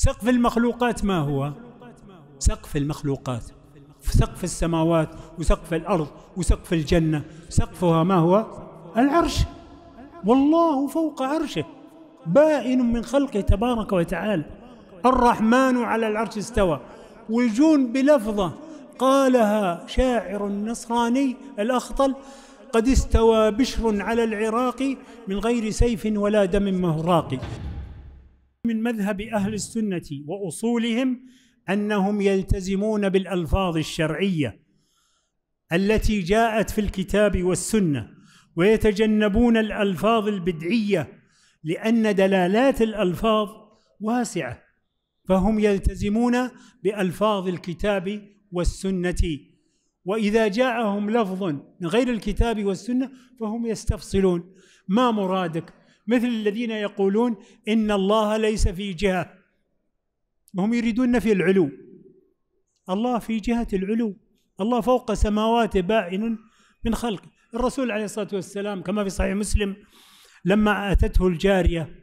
سقف المخلوقات ما هو سقف المخلوقات سقف السماوات وسقف الأرض وسقف الجنة سقفها ما هو العرش والله فوق عرشه بائن من خلقه تبارك وتعالى الرحمن على العرش استوى والجون بلفظة قالها شاعر نصراني الأخطل قد استوى بشر على العراق من غير سيف ولا دم مهراقي من مذهب اهل السنه واصولهم انهم يلتزمون بالالفاظ الشرعيه التي جاءت في الكتاب والسنه ويتجنبون الالفاظ البدعيه لان دلالات الالفاظ واسعه فهم يلتزمون بالفاظ الكتاب والسنه واذا جاءهم لفظ غير الكتاب والسنه فهم يستفصلون ما مرادك مثل الذين يقولون ان الله ليس في جهه هم يريدون نفي العلو الله في جهه العلو الله فوق سماواته بائن من خلقه الرسول عليه الصلاه والسلام كما في صحيح مسلم لما اتته الجاريه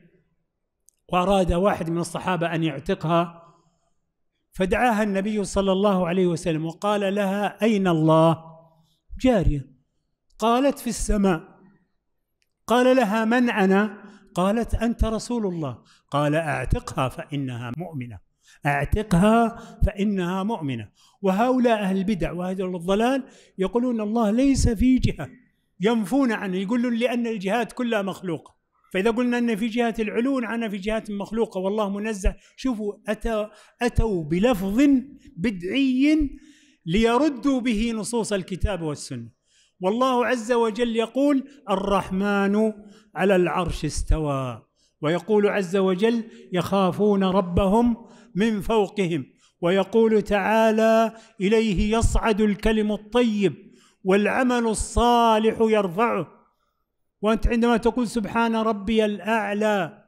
واراد واحد من الصحابه ان يعتقها فدعاها النبي صلى الله عليه وسلم وقال لها اين الله جاريه قالت في السماء قال لها من أنا قالت أنت رسول الله قال أعتقها فإنها مؤمنة أعتقها فإنها مؤمنة وهؤلاء أهل البدع وأهل الضلال يقولون الله ليس في جهة ينفون عنه يقولون لأن الجهات كلها مخلوقة فإذا قلنا أن في جهة العلو عنا في جهة مخلوقة والله منزه شوفوا أتى أتوا بلفظ بدعي ليردوا به نصوص الكتاب والسنة والله عز وجل يقول الرحمن على العرش استوى ويقول عز وجل يخافون ربهم من فوقهم ويقول تعالى اليه يصعد الكلم الطيب والعمل الصالح يرفعه وانت عندما تقول سبحان ربي الاعلى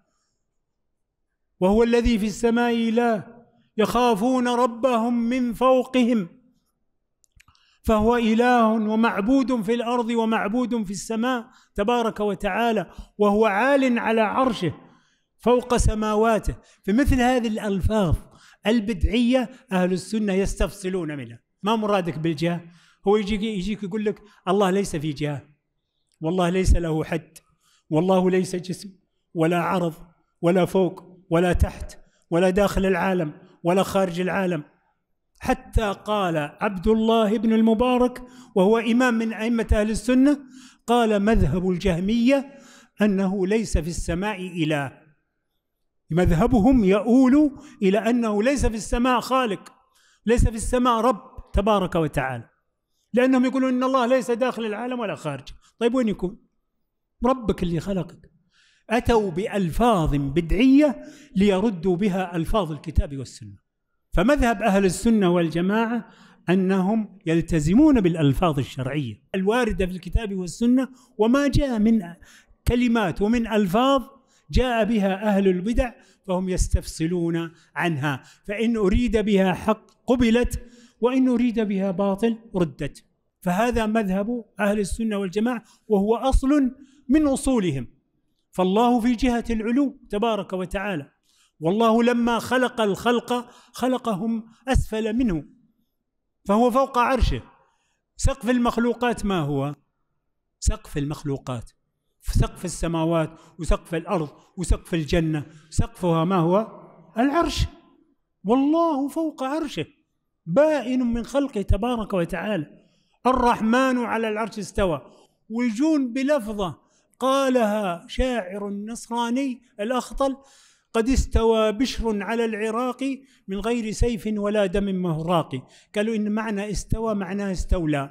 وهو الذي في السماء اله يخافون ربهم من فوقهم فهو اله ومعبود في الارض ومعبود في السماء تبارك وتعالى وهو عال على عرشه فوق سماواته فمثل هذه الالفاظ البدعيه اهل السنه يستفصلون منها ما مرادك بالجاه هو يجيك يجيك يقول لك الله ليس في جاه والله ليس له حد والله ليس جسم ولا عرض ولا فوق ولا تحت ولا داخل العالم ولا خارج العالم حتى قال عبد الله بن المبارك وهو إمام من أئمة أهل السنة قال مذهب الجهمية أنه ليس في السماء إله مذهبهم يؤول إلى أنه ليس في السماء خالق ليس في السماء رب تبارك وتعالى لأنهم يقولون إن الله ليس داخل العالم ولا خارج طيب وين يكون ربك اللي خلقك أتوا بألفاظ بدعية ليردوا بها ألفاظ الكتاب والسنة فمذهب أهل السنة والجماعة أنهم يلتزمون بالألفاظ الشرعية الواردة في الكتاب والسنة وما جاء من كلمات ومن ألفاظ جاء بها أهل البدع فهم يستفصلون عنها فإن أريد بها حق قبلت وإن أريد بها باطل ردت فهذا مذهب أهل السنة والجماعة وهو أصل من أصولهم فالله في جهة العلو تبارك وتعالى والله لما خلق الخلق خلقهم اسفل منه فهو فوق عرشه سقف المخلوقات ما هو سقف المخلوقات سقف السماوات وسقف الارض وسقف الجنه سقفها ما هو العرش والله فوق عرشه بائن من خلقه تبارك وتعالى الرحمن على العرش استوى ويجون بلفظه قالها شاعر نصراني الاخطل قد استوى بشر على العراق من غير سيف ولا دم مهراق قالوا إن معنى استوى معناه استولى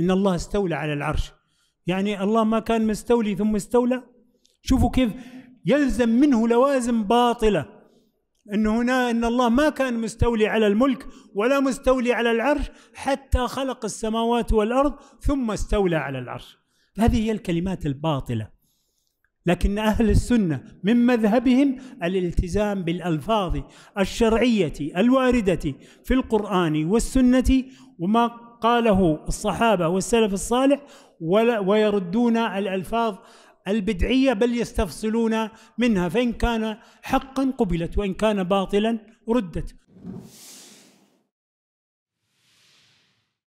إن الله استولى على العرش يعني الله ما كان مستولي ثم استولى شوفوا كيف يلزم منه لوازم باطله ان هنا ان الله ما كان مستولي على الملك ولا مستولي على العرش حتى خلق السماوات والارض ثم استولى على العرش هذه هي الكلمات الباطله لكن أهل السنة من مذهبهم الالتزام بالألفاظ الشرعية الواردة في القرآن والسنة وما قاله الصحابة والسلف الصالح ويردون الألفاظ البدعية بل يستفصلون منها فإن كان حقا قبلت وإن كان باطلا ردت